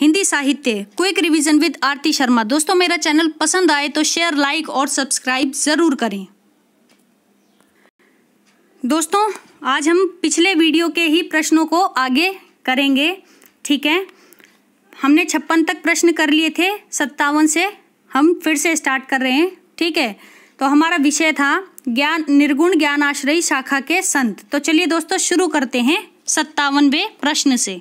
हिंदी साहित्य quick revision with Aarti Sharma दोस्तों मेरा चैनल पसंद आए तो शेयर लाइक और सब्सक्राइब ज़रूर करें दोस्तों आज हम पिछले वीडियो के ही प्रश्नों को आगे करेंगे ठीक है हमने छप्पन तक प्रश्न कर लिए थे सत्तावन से हम फिर से स्टार्ट कर रहे हैं ठीक है तो हमारा विषय था ज्ञान निर्गुण ज्ञान आश्रय शाखा के संत तो चलिए दोस्तों शुरू करते हैं सत्तावनवे प्रश्न से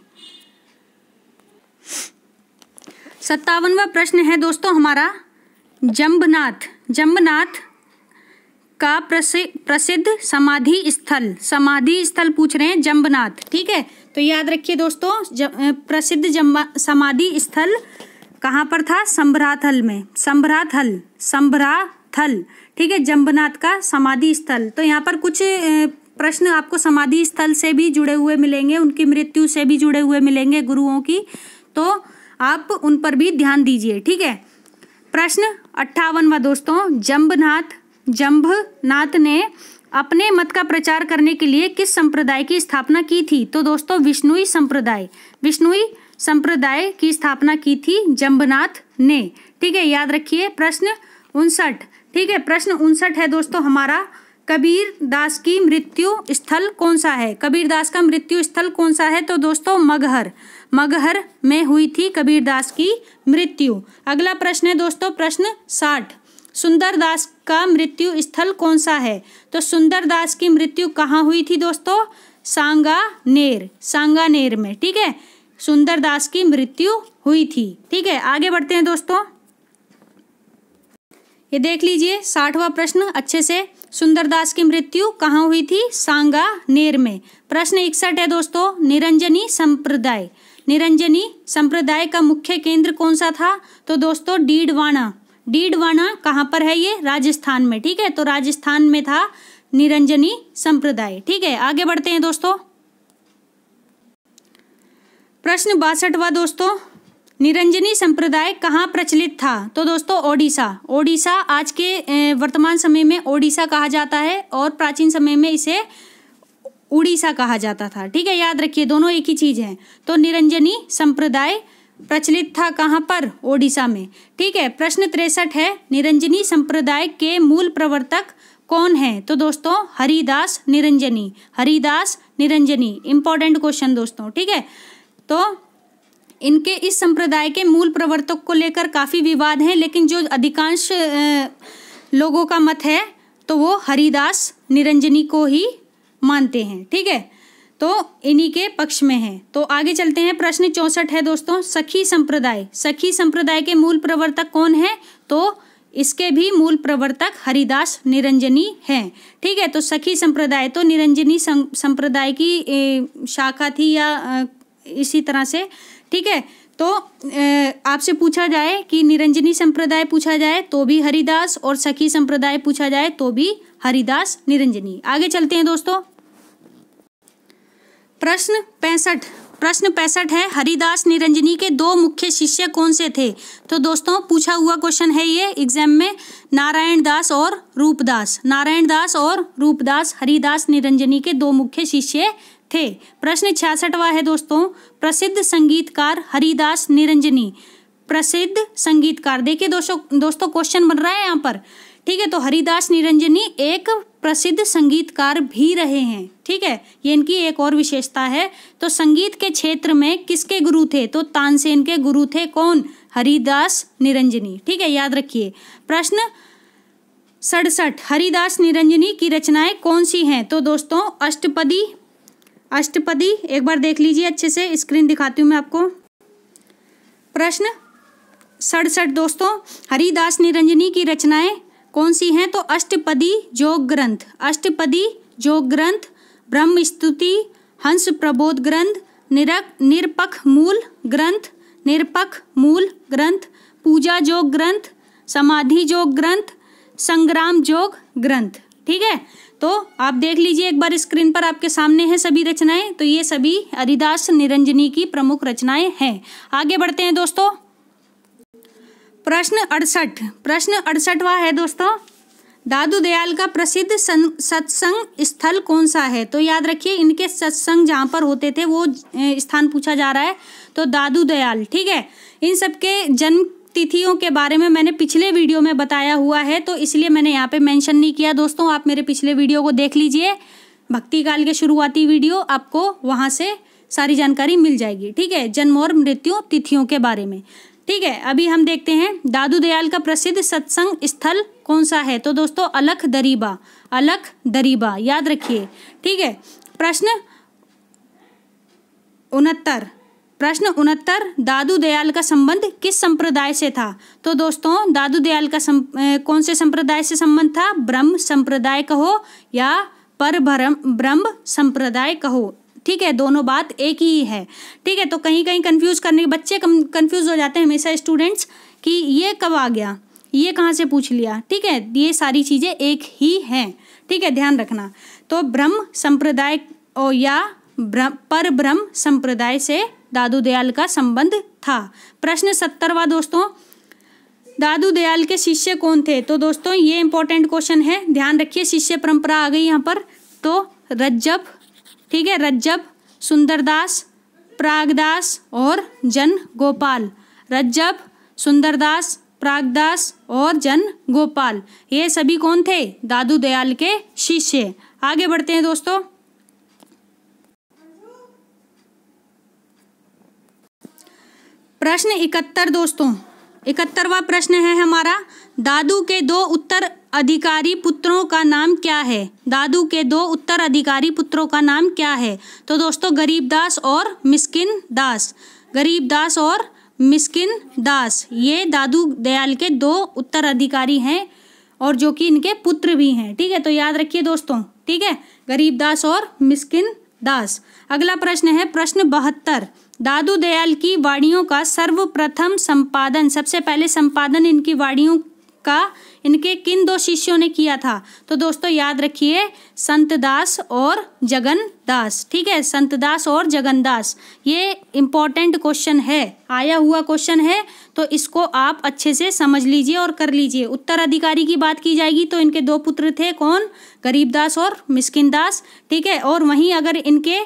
सत्तावनवा प्रश्न है दोस्तों हमारा जम्बनाथ जम्बनाथ का प्रसिद्ध समाधि स्थल समाधि स्थल पूछ रहे हैं जम्बनाथ ठीक है तो याद रखिए दोस्तों प्रसिद्ध जम्बा समाधि स्थल कहाँ पर था संभराथल में संभराथल संभराथल ठीक है जम्बनाथ का समाधि स्थल तो यहाँ पर कुछ प्रश्न आपको समाधि स्थल से भी जुड़े हुए मिलेंगे उनकी मृत्यु से भी जुड़े हुए मिलेंगे गुरुओं की तो आप उन पर भी ध्यान दीजिए ठीक है प्रश्न व दोस्तों जम्भनाथ जम्भनाथ ने अपने मत का प्रचार करने के लिए किस संप्रदाय की स्थापना की थी तो दोस्तों विष्णुई संप्रदाय विष्णुई संप्रदाय की स्थापना की थी जम्बनाथ ने ठीक है याद रखिए प्रश्न उनसठ ठीक है प्रश्न उनसठ है दोस्तों हमारा कबीर दास की मृत्यु स्थल कौन सा है कबीर दास का मृत्यु स्थल कौन सा है तो दोस्तों मगहर मगहर में हुई थी कबीर दास की मृत्यु अगला प्रश्न है दोस्तों प्रश्न साठ सुंदरदास का मृत्यु स्थल कौन सा है तो सुंदरदास की मृत्यु कहाँ हुई थी दोस्तों सांगानेर सांगानेर में ठीक है सुंदरदास की मृत्यु हुई थी ठीक है आगे बढ़ते हैं दोस्तों ये देख लीजिए साठवां प्रश्न अच्छे से सुंदरदास की मृत्यु कहाँ हुई थी सांगा नेर में प्रश्न इकसठ है दोस्तों निरंजनी संप्रदाय निरंजनी संप्रदाय का मुख्य केंद्र कौन सा था तो दोस्तों डीडवाणा डीडवाणा कहाँ पर है ये राजस्थान में ठीक है तो राजस्थान में था निरंजनी संप्रदाय ठीक है आगे बढ़ते हैं दोस्तों प्रश्न बासठवा दोस्तों निरंजनी संप्रदाय कहाँ प्रचलित था तो दोस्तों ओडिशा ओडिशा आज के वर्तमान समय में ओडिशा कहा जाता है और प्राचीन समय में इसे उड़ीसा कहा जाता था ठीक है याद रखिए दोनों एक ही चीज़ है तो निरंजनी संप्रदाय प्रचलित था कहाँ पर ओडिशा में ठीक है प्रश्न तिरसठ है निरंजनी संप्रदाय के मूल प्रवर्तक कौन है तो दोस्तों हरिदास निरंजनी हरिदास निरंजनी इंपॉर्टेंट क्वेश्चन दोस्तों ठीक है तो इनके इस संप्रदाय के मूल प्रवर्तक को लेकर काफ़ी विवाद हैं लेकिन जो अधिकांश लोगों का मत है तो वो हरिदास निरंजनी को ही मानते हैं ठीक है तो इन्हीं के पक्ष में है तो आगे चलते हैं प्रश्न चौंसठ है दोस्तों सखी संप्रदाय सखी संप्रदाय के मूल प्रवर्तक कौन है तो इसके भी मूल प्रवर्तक हरिदास निरंजनी हैं ठीक है तो सखी संप्रदाय तो निरंजनी संप्रदाय की शाखा थी या इसी तरह से ठीक है तो आपसे पूछा जाए कि निरंजनी संप्रदाय पूछा जाए तो भी हरिदास और सखी संप्रदाय पूछा जाए तो भी हरिदास निरंजनी आगे चलते हैं दोस्तों प्रश्न पैंसठ प्रश्न पैंसठ है हरिदास निरंजनी के दो मुख्य शिष्य कौन से थे तो दोस्तों पूछा हुआ क्वेश्चन है ये एग्जाम में नारायण दास और रूपदास नारायण दास और रूपदास हरिदास निरंजनी के दो मुख्य शिष्य थे प्रश्न छियासठवा है दोस्तों प्रसिद्ध संगीतकार हरिदास निरंजनी प्रसिद्ध संगीतकार देखिए दोस्तों दोस्तों क्वेश्चन बन रहा है यहाँ पर ठीक है तो हरिदास निरंजनी एक प्रसिद्ध संगीतकार भी रहे हैं ठीक है ये इनकी एक और विशेषता है तो संगीत के क्षेत्र में किसके गुरु थे तो तानसेन के गुरु थे कौन हरिदास निरंजनी ठीक है याद रखिए प्रश्न सड़सठ हरिदास निरंजनी की रचनाएं कौन सी हैं तो दोस्तों अष्टपदी अष्टपदी एक बार देख लीजिए अच्छे से स्क्रीन दिखाती हूँ मैं आपको प्रश्न सड़सठ दोस्तों हरिदास निरंजनी की रचनाएं कौन सी हैं तो अष्टपदी जोग ग्रंथ अष्टपदी जोग ग्रंथ ब्रह्म स्तुति हंस प्रबोध ग्रंथ निरक निरपख मूल ग्रंथ निरपख मूल ग्रंथ पूजा जोग ग्रंथ समाधि जोग ग्रंथ संग्राम जोग ग्रंथ ठीक है तो आप देख लीजिए एक बार स्क्रीन पर आपके सामने है सभी रचनाएं तो ये सभी हरिदास निरंजनी की प्रमुख रचनाएं हैं आगे बढ़ते हैं दोस्तों प्रश्न अड़सठ प्रश्न अड़सठ वह है दोस्तों दादू दयाल का प्रसिद्ध सत्संग स्थल कौन सा है तो याद रखिए इनके सत्संग जहाँ पर होते थे वो स्थान पूछा जा रहा है तो दादू दयाल ठीक है इन सबके जन्म तिथियों के बारे में मैंने पिछले वीडियो में बताया हुआ है तो इसलिए मैंने यहाँ पे मेंशन नहीं किया दोस्तों आप मेरे पिछले वीडियो को देख लीजिए भक्ति काल के शुरुआती वीडियो आपको वहाँ से सारी जानकारी मिल जाएगी ठीक है जन्म और मृत्यु तिथियों के बारे में ठीक है अभी हम देखते हैं दादू दयाल का प्रसिद्ध सत्संग स्थल कौन सा है तो दोस्तों अलख दरीबा अलख दरीबा याद रखिए ठीक है प्रश्न उनहत्तर प्रश्न उनहत्तर दादू दयाल का संबंध किस संप्रदाय से था तो दोस्तों दादू दयाल का सं, कौन से संप्रदाय से संबंध था ब्रह्म संप्रदाय कहो या पर ब्रह्म संप्रदाय कहो ठीक है दोनों बात एक ही है ठीक है तो कहीं कहीं कंफ्यूज करने के बच्चे कंफ्यूज हो जाते हैं हमेशा स्टूडेंट्स कि ये कब आ गया ये कहाँ से पूछ लिया ठीक है ये सारी चीज़ें एक ही हैं ठीक है ध्यान रखना तो ब्रह्म संप्रदाय या पर ब्रह्म संप्रदाय से दादू दयाल का संबंध था प्रश्न सत्तरवा दोस्तों दादू दयाल के शिष्य कौन थे तो दोस्तों ये इंपॉर्टेंट क्वेश्चन है ध्यान रखिए शिष्य परंपरा आ गई यहाँ पर तो रज्जब ठीक है रज्जब सुंदरदास प्रागदास और जन गोपाल रज्जब सुंदरदास प्रागदास और जन गोपाल ये सभी कौन थे दादू दयाल के शिष्य आगे बढ़ते हैं दोस्तों प्रश्न इकहत्तर दोस्तों इकहत्तरवा प्रश्न है हमारा दादू के दो उत्तर अधिकारी पुत्रों का नाम क्या है दादू के दो उत्तर अधिकारी पुत्रों का नाम क्या है तो दोस्तों गरीब दास और मिस्किन दास गरीब दास और मिस्किन दास ये दादू दयाल के दो उत्तर अधिकारी हैं और जो कि इनके पुत्र भी हैं ठीक है तो याद रखिए दोस्तों ठीक है गरीब दास और मिस्किन दास अगला प्रश्न है प्रश्न बहत्तर दादू दयाल की वाणियों का सर्वप्रथम संपादन सबसे पहले संपादन इनकी वाणियों का इनके किन दो शिष्यों ने किया था तो दोस्तों याद रखिए संत दास और जगन दास ठीक है संत दास और जगन दास ये इम्पॉर्टेंट क्वेश्चन है आया हुआ क्वेश्चन है तो इसको आप अच्छे से समझ लीजिए और कर लीजिए उत्तराधिकारी की बात की जाएगी तो इनके दो पुत्र थे कौन गरीब दास और मिस्किन दास ठीक है और वहीं अगर इनके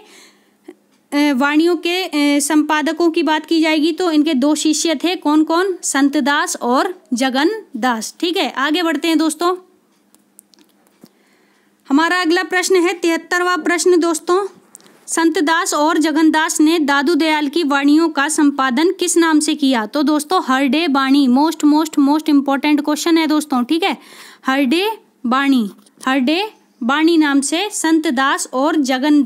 वाणियों के संपादकों की बात की जाएगी तो इनके दो शिष्य थे कौन कौन संतदास और जगन दास ठीक है आगे बढ़ते हैं दोस्तों हमारा अगला प्रश्न है तिहत्तरवा प्रश्न दोस्तों संतदास और जगनदास ने दादू दयाल की वाणियों का संपादन किस नाम से किया तो दोस्तों हर डे बाणी most most most important question है दोस्तों ठीक है हर डे बाणी हर डे बाणी नाम से संतदास और जगन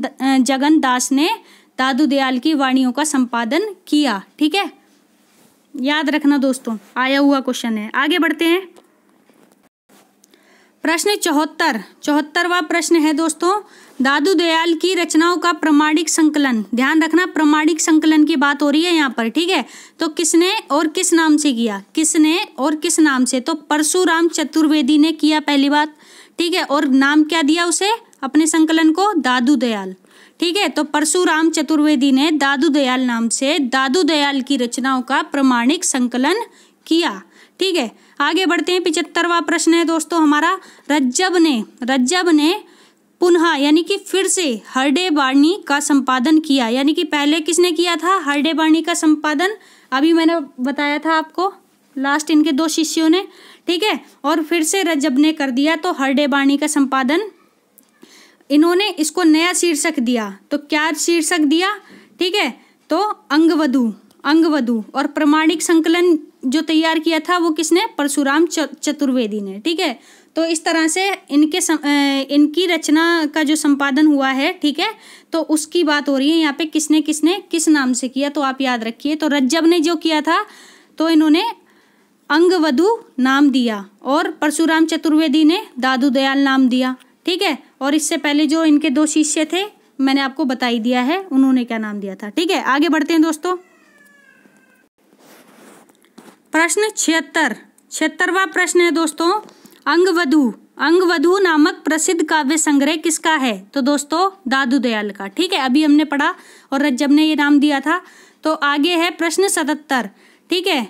जगनदास ने दादू दयाल की वाणियों का संपादन किया ठीक है याद रखना दोस्तों आया हुआ क्वेश्चन है आगे बढ़ते हैं प्रश्न चौहत्तर चौहत्तरवा प्रश्न है दोस्तों दादू दयाल की रचनाओं का प्रमाणिक संकलन ध्यान रखना प्रमाणिक संकलन की बात हो रही है यहाँ पर ठीक है तो किसने और किस नाम से किया किसने और किस नाम से तो परशुराम चतुर्वेदी ने किया पहली बात ठीक है और नाम क्या दिया उसे अपने संकलन को दादू दयाल ठीक है तो परशुराम चतुर्वेदी ने दादू दयाल नाम से दादू दयाल की रचनाओं का प्रमाणिक संकलन किया ठीक है आगे बढ़ते हैं पिचहत्तरवा प्रश्न है दोस्तों हमारा रज्जब ने रज्जब ने पुनः यानी कि फिर से हरडे बाणी का संपादन किया यानी कि पहले किसने किया था हरडे बाणी का संपादन अभी मैंने बताया था आपको लास्ट इनके दो शिष्यों ने ठीक है और फिर से रज्जब ने कर दिया तो हरडे बाणी का संपादन इन्होंने इसको नया शीर्षक दिया तो क्या शीर्षक दिया ठीक है तो अंगवधु अंगवधु और प्रमाणिक संकलन जो तैयार किया था वो किसने परशुराम चतुर्वेदी ने ठीक है तो इस तरह से इनके सम, इनकी रचना का जो संपादन हुआ है ठीक है तो उसकी बात हो रही है यहाँ पे किसने किसने किस नाम से किया तो आप याद रखिए तो रज्जब ने जो किया था तो इन्होंने अंगवधु नाम दिया और परशुराम चतुर्वेदी ने दादू दयाल नाम दिया ठीक है और इससे पहले जो इनके दो शिष्य थे मैंने आपको बता ही दिया है उन्होंने क्या नाम दिया था ठीक है आगे बढ़ते हैं दोस्तों प्रश्न छिहत्तर छिहत्तरवा प्रश्न है दोस्तों अंगवधु अंगवधु नामक प्रसिद्ध काव्य संग्रह किसका है तो दोस्तों दादू दयाल का ठीक है अभी हमने पढ़ा और रज्जब ने ये नाम दिया था तो आगे है प्रश्न सतहत्तर ठीक है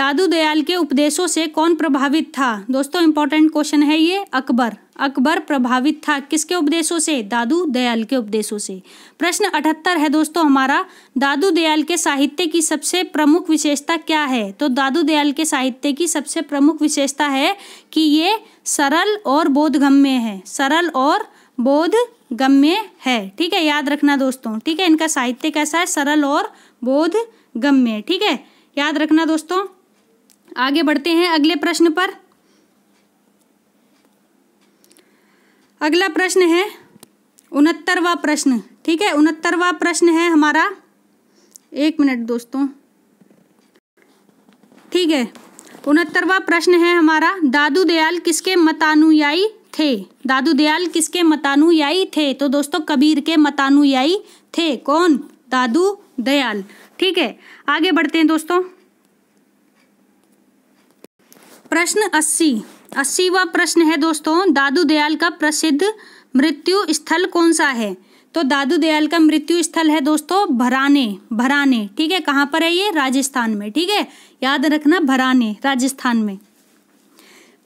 दादू दयाल के उपदेशों से कौन प्रभावित था दोस्तों इंपॉर्टेंट क्वेश्चन है ये अकबर अकबर प्रभावित था किसके उपदेशों से दादू दयाल के उपदेशों से प्रश्न अठहत्तर है दोस्तों हमारा दादू दयाल के साहित्य की सबसे प्रमुख विशेषता क्या है तो दादू दयाल के साहित्य की सबसे प्रमुख विशेषता है कि ये सरल और बोधगम्य है सरल और बोध गम्य है ठीक है याद रखना दोस्तों ठीक है इनका साहित्य कैसा है सरल और बोध गम्य ठीक है याद रखना दोस्तों आगे बढ़ते हैं अगले प्रश्न पर अगला प्रश्न है उनहत्तरवा प्रश्न ठीक है उनहत्तरवा प्रश्न है हमारा एक मिनट दोस्तों ठीक है उनहत्तरवा प्रश्न है हमारा दादू दयाल किसके मतानुयायी थे दादू दयाल किसके मतानुयायी थे तो दोस्तों कबीर के मतानुयायी थे कौन दादू दयाल ठीक है आगे बढ़ते हैं दोस्तों प्रश्न अस्सी अस्सीवा प्रश्न है दोस्तों दादू दयाल का प्रसिद्ध मृत्यु स्थल कौन सा है तो दादू दयाल का मृत्यु स्थल है दोस्तों भराने भराने ठीक है कहाँ पर है ये राजस्थान में ठीक है याद रखना भराने राजस्थान में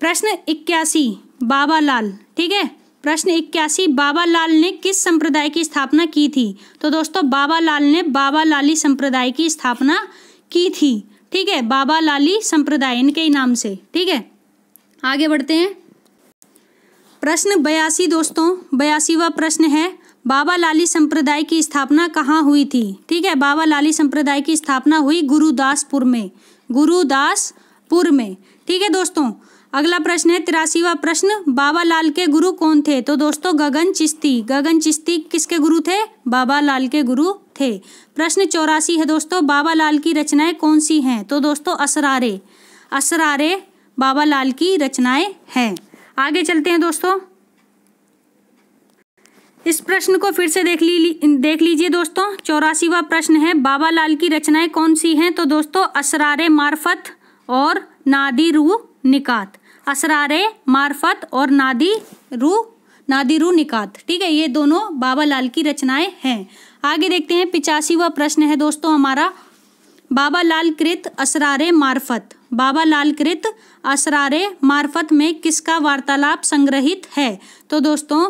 प्रश्न इक्यासी बाबा लाल ठीक है प्रश्न इक्यासी बाबा लाल ने किस संप्रदाय की स्थापना की थी तो दोस्तों बाबा लाल ने बाबा लाली संप्रदाय की स्थापना की थी ठीक है बाबा लाली संप्रदाय इनके नाम से ठीक है आगे बढ़ते हैं प्रश्न बयासी दोस्तों बयासीवा प्रश्न है बाबा लाली संप्रदाय की स्थापना कहाँ हुई थी ठीक है बाबा लाली संप्रदाय की स्थापना हुई गुरुदासपुर में गुरुदासपुर में ठीक है दोस्तों अगला प्रश्न है तिरासीवा प्रश्न बाबा लाल के गुरु कौन थे तो दोस्तों गगन चिश्ती गगन चिश्ती किसके गुरु थे बाबा लाल के गुरु थे प्रश्न चौरासी है दोस्तों बाबा लाल की रचनाएं कौन सी हैं तो दोस्तों असरारे असरारे बाबा लाल की रचनाएं हैं आगे चलते हैं दोस्तों इस प्रश्न को फिर से देख ली देख लीजिए दोस्तों चौरासीवा प्रश्न है बाबा लाल की रचनाएं कौन सी हैं तो दोस्तों असरारे मार्फत और नादी रू निकात असरारे मार्फत और नादी रू नादी रू निकात ठीक है ये दोनों बाबा लाल की रचनाएं हैं आगे देखते हैं पिचासीवा प्रश्न है दोस्तों हमारा बाबा लाल कृत असरारे मार्फत बाबा लाल कृत असरारे मार्फत में किसका वार्तालाप संग्रहित है तो दोस्तों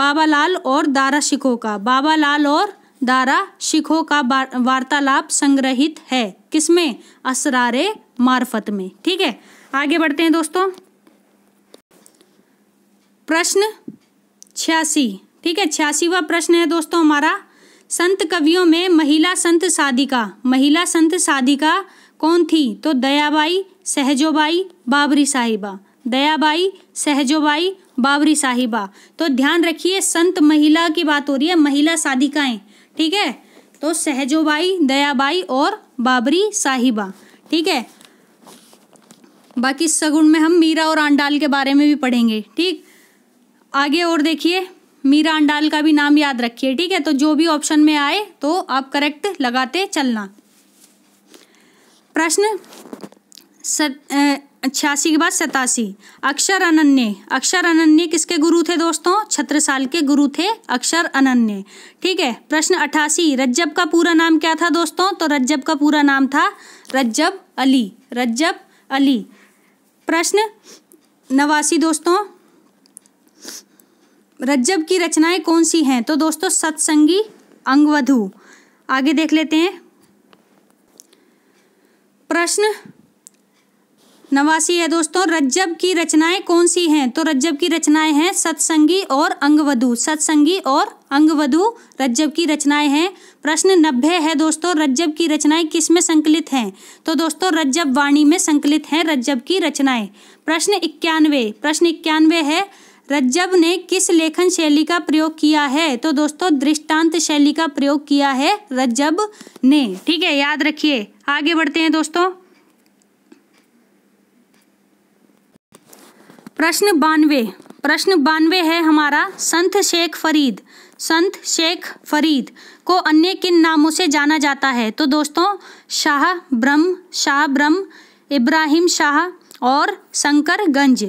बाबा लाल और दारा शिखो का बाबा लाल और दारा शिखो का वार्तालाप संग्रहित है किसमें असरारे मार्फत में ठीक है आगे बढ़ते हैं दोस्तों प्रश्न छियासी ठीक है छियासीवा प्रश्न है दोस्तों हमारा संत कवियों में महिला संत साधिका महिला संत साधिका कौन थी तो दयाबाई सहजोबाई बाबरी साहिबा दयाबाई सहजोबाई बाबरी साहिबा तो ध्यान रखिए संत महिला की बात हो रही है महिला साधिकाएं ठीक है तो सहजोबाई दयाबाई और बाबरी साहिबा ठीक है बाकी सगुण में हम मीरा और आंडाल के बारे में भी पढ़ेंगे ठीक आगे और देखिए मीरा अंडाल का भी नाम याद रखिए ठीक है तो जो भी ऑप्शन में आए तो आप करेक्ट लगाते चलना प्रश्न छियासी के बाद सतासी अक्षर अनन्य अक्षर अनन्य किसके गुरु थे दोस्तों छत्रसाल के गुरु थे अक्षर अनन्य ठीक है प्रश्न अठासी रज्जब का पूरा नाम क्या था दोस्तों तो रज्जब का पूरा नाम था रज्जब अली रज्जब अली प्रश्न नवासी दोस्तों रज्जब की रचनाएं कौन सी हैं तो दोस्तों सत्संगी अंगवधु आगे देख लेते हैं प्रश्न नवासी है दोस्तों रज्जब की रचनाएं कौन सी हैं तो रज्जब की रचनाएं हैं सत्संगी और अंगवधु सत्संगी और अंगवधु रज्जब की रचनाएं हैं प्रश्न नब्बे है दोस्तों रज्जब की रचनाएं किस में संकलित हैं तो दोस्तों रज्जब वाणी में संकलित हैं रज्जब की रचनाएं प्रश्न इक्यानवे प्रश्न इक्यानवे है रज्जब ने किस लेखन शैली का प्रयोग किया है तो दोस्तों दृष्टांत शैली का प्रयोग किया है रज्जब ने ठीक है याद रखिए आगे बढ़ते हैं दोस्तों प्रश्न बानवे प्रश्न बानवे है हमारा संत शेख फरीद संत शेख फरीद को अन्य किन नामों से जाना जाता है तो दोस्तों शाह ब्रह्म शाह ब्रह्म इब्राहिम शाह और शंकर गंज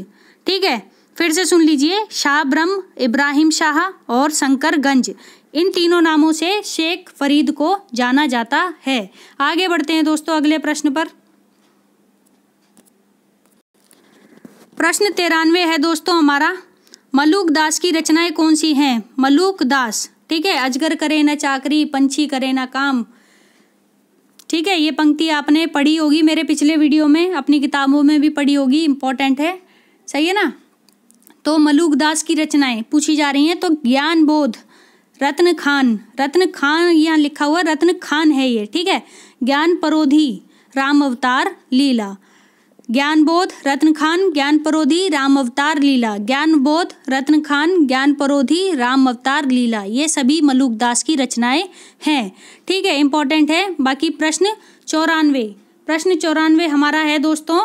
ठीक है फिर से सुन लीजिए शाह ब्रह्म इब्राहिम शाह और शंकर गंज इन तीनों नामों से शेख फरीद को जाना जाता है आगे बढ़ते हैं दोस्तों अगले प्रश्न पर प्रश्न तिरानवे है दोस्तों हमारा मलूक दास की रचनाएं कौन सी हैं मलूक दास ठीक है अजगर करे ना चाकरी पंछी करे ना काम ठीक है ये पंक्ति आपने पढ़ी होगी मेरे पिछले वीडियो में अपनी किताबों में भी पढ़ी होगी इम्पोर्टेंट है सही है ना तो मलूक दास की रचनाएं पूछी जा रही हैं तो ज्ञान बोध रत्न खान रत्न खान यहाँ लिखा हुआ रत्न खान है ये ठीक है ज्ञान परोधी राम अवतार लीला ज्ञान बोध रत्न खान ज्ञान परोधी राम अवतार लीला ज्ञान बोध रत्न खान ज्ञान परोधी राम अवतार लीला ये सभी मलूक दास की रचनाएं हैं ठीक है इंपॉर्टेंट है बाकी प्रश्न चौरानवे प्रश्न चौरानवे हमारा है दोस्तों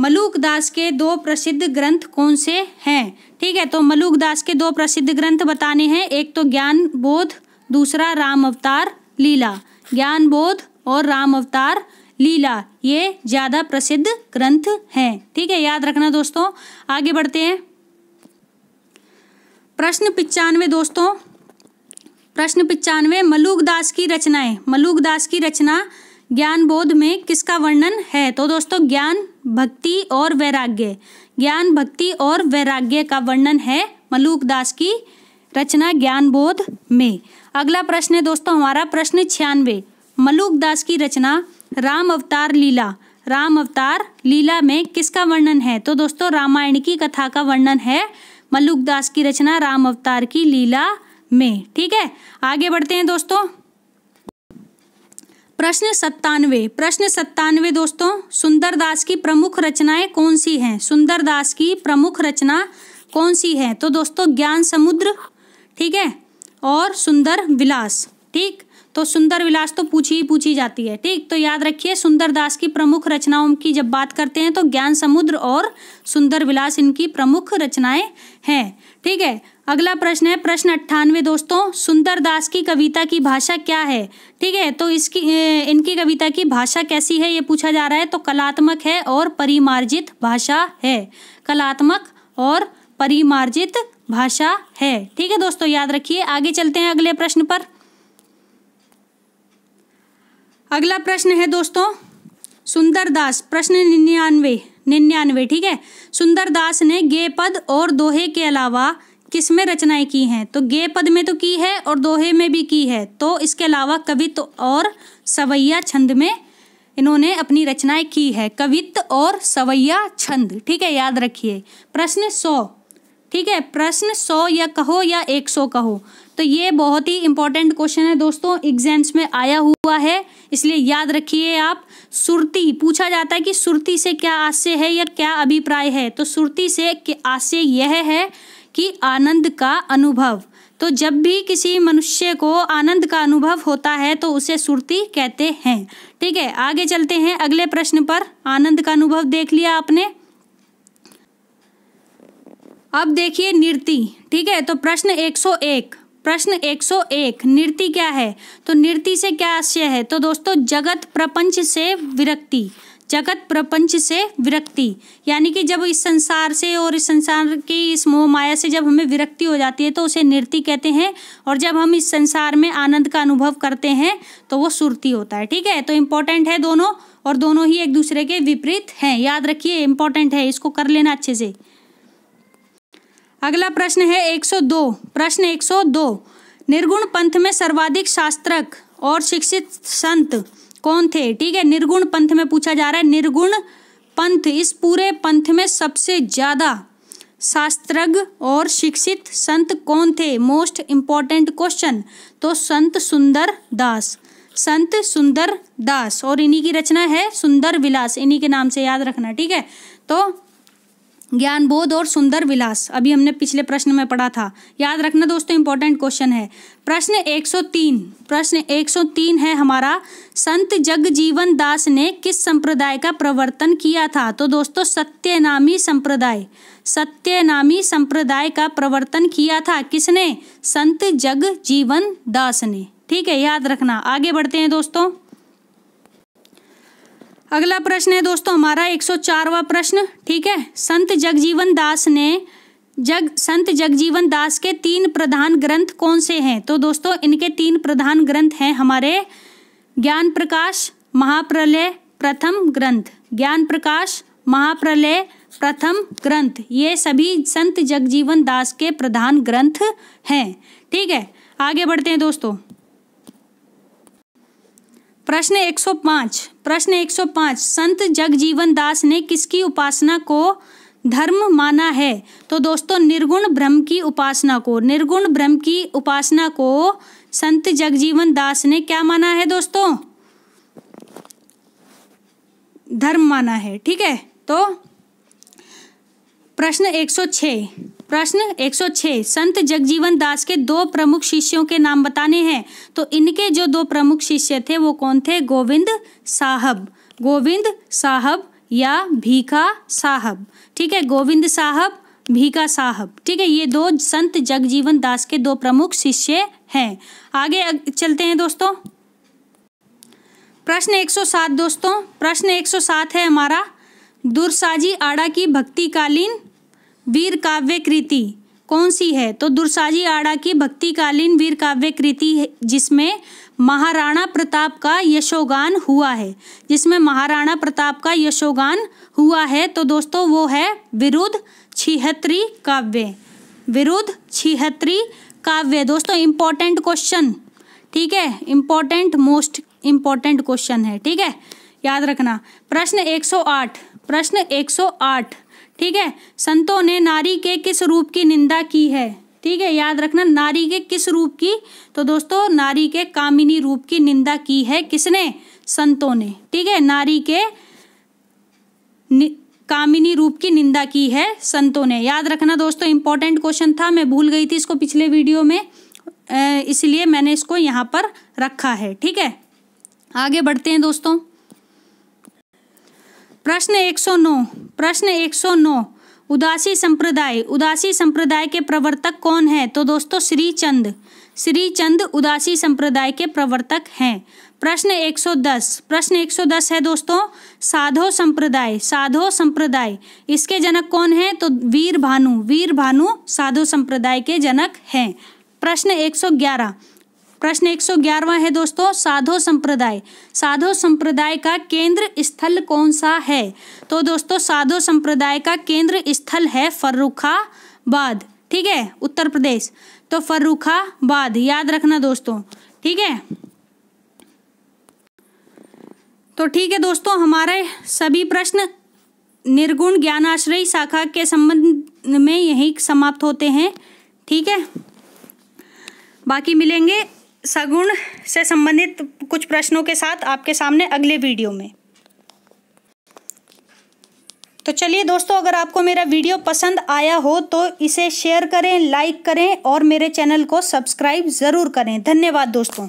मलूक दास के दो प्रसिद्ध ग्रंथ कौन से हैं ठीक है तो मलुकदास के दो प्रसिद्ध ग्रंथ बताने हैं एक तो ज्ञान बोध दूसरा राम अवतार लीला ज्ञान बोध और राम अवतार लीला ये ज़्यादा प्रसिद्ध ग्रंथ हैं ठीक है याद रखना दोस्तों आगे बढ़ते हैं प्रश्न पिचानवे दोस्तों प्रश्न पिचानवे मलुकदास की रचनाएं मलुकदास की रचना ज्ञान बोध में किसका वर्णन है तो दोस्तों ज्ञान भक्ति और वैराग्य ज्ञान भक्ति और वैराग्य का वर्णन है मलूकदास की रचना ज्ञान बोध में अगला प्रश्न है दोस्तों हमारा प्रश्न छियानवे मलूकदास की रचना राम अवतार लीला राम अवतार लीला में किसका वर्णन है तो दोस्तों रामायण की कथा का वर्णन है मलुकदास की रचना राम अवतार की लीला में ठीक है आगे बढ़ते हैं दोस्तों प्रश्न सत्तानवे प्रश्न सत्तानवे दोस्तों सुंदरदास की प्रमुख रचनाएं कौन सी हैं सुंदरदास की प्रमुख रचना कौन सी है तो दोस्तों ज्ञान समुद्र ठीक है और सुंदर विलास ठीक तो सुंदर विलास तो पूछी ही पूछी जाती है ठीक तो याद रखिए सुंदरदास की प्रमुख रचनाओं की जब बात करते हैं तो ज्ञान समुद्र और सुंदर विलास इनकी प्रमुख रचनाएं हैं ठीक है अगला प्रश्न है प्रश्न अट्ठानवे दोस्तों सुंदर दास की कविता की भाषा क्या है ठीक है तो इसकी इनकी कविता की भाषा कैसी है ये पूछा जा रहा है तो कलात्मक है और परिमार्जित भाषा है कलात्मक और परिमार्जित भाषा है ठीक है दोस्तों याद रखिए आगे चलते हैं अगले प्रश्न पर अगला प्रश्न है दोस्तों सुंदर दास प्रश्न निन्यानवे निन्यानवे ठीक है सुंदर दास ने गे पद और दोहे के अलावा किस में रचनाएं की हैं तो गे पद में तो की है और दोहे में भी की है तो इसके अलावा कवित और सवैया छंद में इन्होंने अपनी रचनाएं की है कवित और सवैया छंद ठीक है याद रखिए प्रश्न सौ ठीक है प्रश्न सौ या कहो या एक सौ कहो तो ये बहुत ही इंपॉर्टेंट क्वेश्चन है दोस्तों एग्जाम्स में आया हुआ है इसलिए याद रखिए आप सुरती पूछा जाता है कि सुरती से क्या आशय है या क्या अभिप्राय है तो सुरती से आशय यह है कि आनंद का अनुभव तो जब भी किसी मनुष्य को आनंद का अनुभव होता है तो उसे सुरति कहते हैं ठीक है आगे चलते हैं अगले प्रश्न पर आनंद का अनुभव देख लिया आपने अब देखिए नृति ठीक है तो प्रश्न 101 प्रश्न 101 नृत्य क्या है तो नृति से क्या आशय है तो दोस्तों जगत प्रपंच से विरक्ति जगत प्रपंच से विरक्ति यानी कि जब इस संसार से और इस संसार की इस मोह माया से जब हमें विरक्ति हो जाती है तो उसे नृत्य कहते हैं और जब हम इस संसार में आनंद का अनुभव करते हैं तो वो सुरती होता है ठीक है तो इम्पोर्टेंट है दोनों और दोनों ही एक दूसरे के विपरीत हैं याद रखिए इम्पोर्टेंट है इसको कर लेना अच्छे से अगला प्रश्न है 102 प्रश्न 102 निर्गुण पंथ में सर्वाधिक शास्त्रक और शिक्षित संत कौन थे ठीक है निर्गुण पंथ में पूछा जा रहा है निर्गुण पंथ इस पूरे पंथ में सबसे ज़्यादा शास्त्रज्ञ और शिक्षित संत कौन थे मोस्ट इंपॉर्टेंट क्वेश्चन तो संत सुंदर दास संत सुंदर दास और इन्हीं की रचना है सुंदर विलास इन्हीं के नाम से याद रखना ठीक है तो ज्ञानबोध और सुंदर विलास अभी हमने पिछले प्रश्न में पढ़ा था याद रखना दोस्तों इंपॉर्टेंट क्वेश्चन है प्रश्न 103 प्रश्न 103 है हमारा संत जग जीवन दास ने किस संप्रदाय का प्रवर्तन किया था तो दोस्तों सत्यनामी संप्रदाय सत्यनामी संप्रदाय का प्रवर्तन किया था किसने संत जग जीवन दास ने ठीक है याद रखना आगे बढ़ते हैं दोस्तों अगला प्रश्न है दोस्तों हमारा 104वां प्रश्न ठीक है संत जगजीवन दास ने जग संत जगजीवन दास के तीन प्रधान ग्रंथ कौन से हैं तो दोस्तों इनके तीन प्रधान ग्रंथ हैं हमारे ज्ञान प्रकाश महाप्रलय प्रथम ग्रंथ ज्ञान प्रकाश महाप्रलय प्रथम ग्रंथ ये सभी संत जगजीवन दास के प्रधान ग्रंथ हैं ठीक है आगे बढ़ते हैं दोस्तों प्रश्न 105 प्रश्न 105 संत जगजीवन दास ने किसकी उपासना को धर्म माना है तो दोस्तों निर्गुण ब्रह्म की उपासना को निर्गुण ब्रह्म की उपासना को संत जगजीवन दास ने क्या माना है दोस्तों धर्म माना है ठीक है तो प्रश्न 106 प्रश्न 106 संत जगजीवन दास के दो प्रमुख शिष्यों के नाम बताने हैं तो इनके जो दो प्रमुख शिष्य थे वो कौन थे गोविंद साहब गोविंद साहब या भीखा साहब ठीक है गोविंद साहब भीका साहब ठीक है ये दो संत जगजीवन दास के दो प्रमुख शिष्य हैं आगे चलते हैं दोस्तों प्रश्न 107 दोस्तों प्रश्न 107 है हमारा दुरसाजी आड़ा की भक्तिकालीन वीर काव्य कृति कौन सी है तो दुर्साजी आड़ा की भक्तिकालीन वीर काव्य कृति जिसमें महाराणा प्रताप का यशोगान हुआ है जिसमें महाराणा प्रताप का यशोगान हुआ है तो दोस्तों वो है विरुद्ध छिहत्री काव्य विरुद्ध छिहत्री काव्य दोस्तों इम्पोर्टेंट क्वेश्चन ठीक है इम्पोर्टेंट मोस्ट इम्पोर्टेंट क्वेश्चन है ठीक है याद रखना प्रश्न 108 प्रश्न 108 ठीक है संतों ने नारी के किस रूप की निंदा की है ठीक है याद रखना नारी के किस रूप की तो दोस्तों नारी के कामिनी रूप की निंदा की है किसने संतों ने ठीक है नारी के कामिनी रूप की निंदा की है संतों ने याद रखना दोस्तों इंपॉर्टेंट क्वेश्चन था मैं भूल गई थी इसको पिछले वीडियो में इसलिए मैंने इसको यहाँ पर रखा है ठीक है आगे बढ़ते हैं दोस्तों प्रश्न 109 प्रश्न 109 उदासी संप्रदाय उदासी संप्रदाय के प्रवर्तक कौन है तो दोस्तों श्री चंद श्री चंद उदासी संप्रदाय के प्रवर्तक हैं प्रश्न 110 प्रश्न 110 है दोस्तों साधो संप्रदाय साधो संप्रदाय इसके जनक कौन है तो वीर भानु वीर भानु साधो संप्रदाय के जनक हैं प्रश्न 111 प्रश्न एक सौ ग्यारहवा है दोस्तों साधो संप्रदाय साधो संप्रदाय का केंद्र स्थल कौन सा है तो दोस्तों साधो संप्रदाय का केंद्र स्थल है फर्रुखाबाद ठीक है उत्तर प्रदेश तो फर्रुखाबाद याद रखना दोस्तों ठीक है तो ठीक है दोस्तों हमारे सभी प्रश्न निर्गुण आश्रय शाखा के संबंध में यही समाप्त होते हैं ठीक है बाकी मिलेंगे सगुण से संबंधित कुछ प्रश्नों के साथ आपके सामने अगले वीडियो में तो चलिए दोस्तों अगर आपको मेरा वीडियो पसंद आया हो तो इसे शेयर करें लाइक करें और मेरे चैनल को सब्सक्राइब ज़रूर करें धन्यवाद दोस्तों